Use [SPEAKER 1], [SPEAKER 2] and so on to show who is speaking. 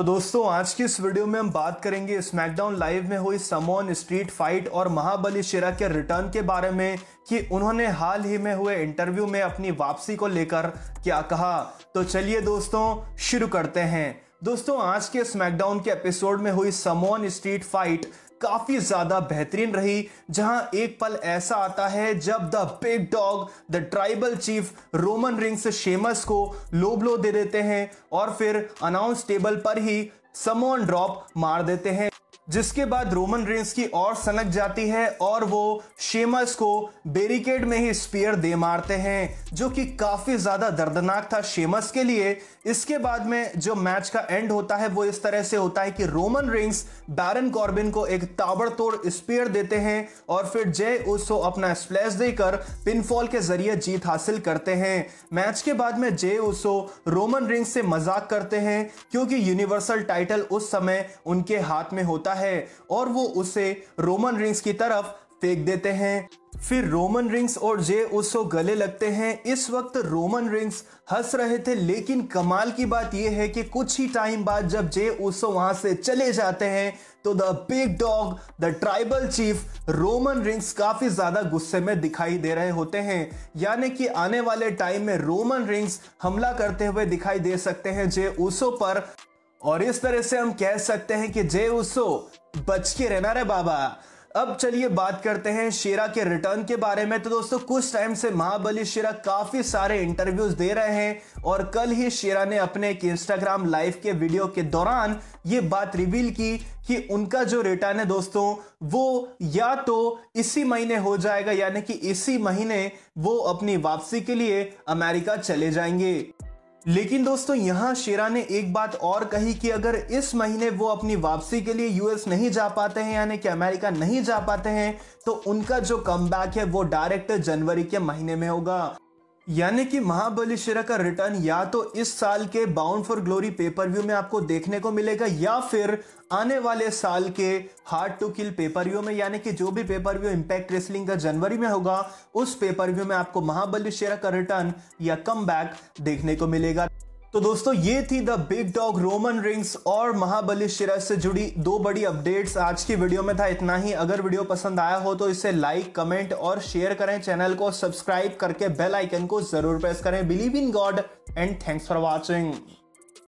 [SPEAKER 1] तो दोस्तों आज की इस वीडियो में हम बात करेंगे स्मैकडाउन लाइव में हुई समोन स्ट्रीट फाइट और महाबली शेरा के रिटर्न के बारे में कि उन्होंने हाल ही में हुए इंटरव्यू में अपनी वापसी को लेकर क्या कहा तो चलिए दोस्तों शुरू करते हैं दोस्तों आज के स्मैकडाउन के एपिसोड में हुई समोन स्ट्रीट फाइट काफी ज्यादा बेहतरीन रही जहां एक पल ऐसा आता है जब the big dog the tribal chief Roman Reigns Sheamus को लो ब्लो दे देते हैं और फिर अनाउंस टेबल पर ही समोन ड्रॉप मार देते हैं जिसके बाद रोमन रेंस की और सनक जाती है और वो शेमस को बेरिकेड में ही स्पीयर दे मारते हैं जो कि काफ़ी ज़्यादा दर्दनाक था शेमस के लिए इसके बाद में जो मैच का एंड होता है वो इस तरह से होता है कि रोमन रिंग्स बैरन कॉर्बिन को एक ताबड़तोड़ स्पीयर देते हैं और फिर जय उसो अपना स्प्लैश देकर पिनफॉल के जरिए जीत हासिल करते हैं मैच के बाद में जय उसो रोमन रिंग्स से मजाक करते हैं क्योंकि यूनिवर्सल टाइटल उस समय उनके हाथ में होता है है और वो उसे रोमन रिंग्स की तरफ फेंक देते हैं फिर रोमन रिंग्स और जे उसको गले लगते हैं इस वक्त रोमन रिंग्स हंस रहे थे लेकिन कमाल की बात यह है कि कुछ ही टाइम बाद जब जे उसो वहां से चले जाते हैं तो the big dog the tribal chief Roman Reigns काफी ज्यादा गुस्से में दिखाई दे रहे होते हैं यानी कि आने वाले टाइम में रोमन रिंग्स हमला करते हुए दिखाई दे सकते हैं जे उसो पर और इस तरह से हम कह सकते हैं कि जे उसो बच के रहना रे बाबा अब चलिए बात करते हैं शेरा के रिटर्न के बारे में तो दोस्तों कुछ टाइम से महाबली शेरा काफी सारे इंटरव्यूज दे रहे हैं और कल ही शेरा ने अपने एक इंस्टाग्राम लाइव के वीडियो के दौरान ये बात रिवील की कि उनका जो रिटर्न है दोस्तों वो या तो इसी महीने हो जाएगा यानी कि इसी महीने वो अपनी वापसी के लिए अमेरिका चले जाएंगे लेकिन दोस्तों यहां शेरा ने एक बात और कही कि अगर इस महीने वो अपनी वापसी के लिए यूएस नहीं जा पाते हैं यानी कि अमेरिका नहीं जा पाते हैं तो उनका जो कम है वो डायरेक्ट जनवरी के महीने में होगा यानी कि महाबलेश्वरा का रिटर्न या तो इस साल के Bound for Glory pay per view में आपको देखने को मिलेगा या फिर आने वाले साल के Hard to Kill pay per view में यानी कि जो भी पेपर व्यू इंपैक्ट रेसलिंग का जनवरी में होगा उस पेपर व्यू में आपको महाबलेश्वरा का रिटर्न या कम देखने को मिलेगा तो दोस्तों ये थी the big dog Roman Reigns और महाबली शिरा से जुड़ी दो बड़ी अपडेट्स आज की वीडियो में था इतना ही अगर वीडियो पसंद आया हो तो इसे लाइक कमेंट और शेयर करें चैनल को सब्सक्राइब करके बेल आइकन को जरूर प्रेस करें believe in God and thanks for watching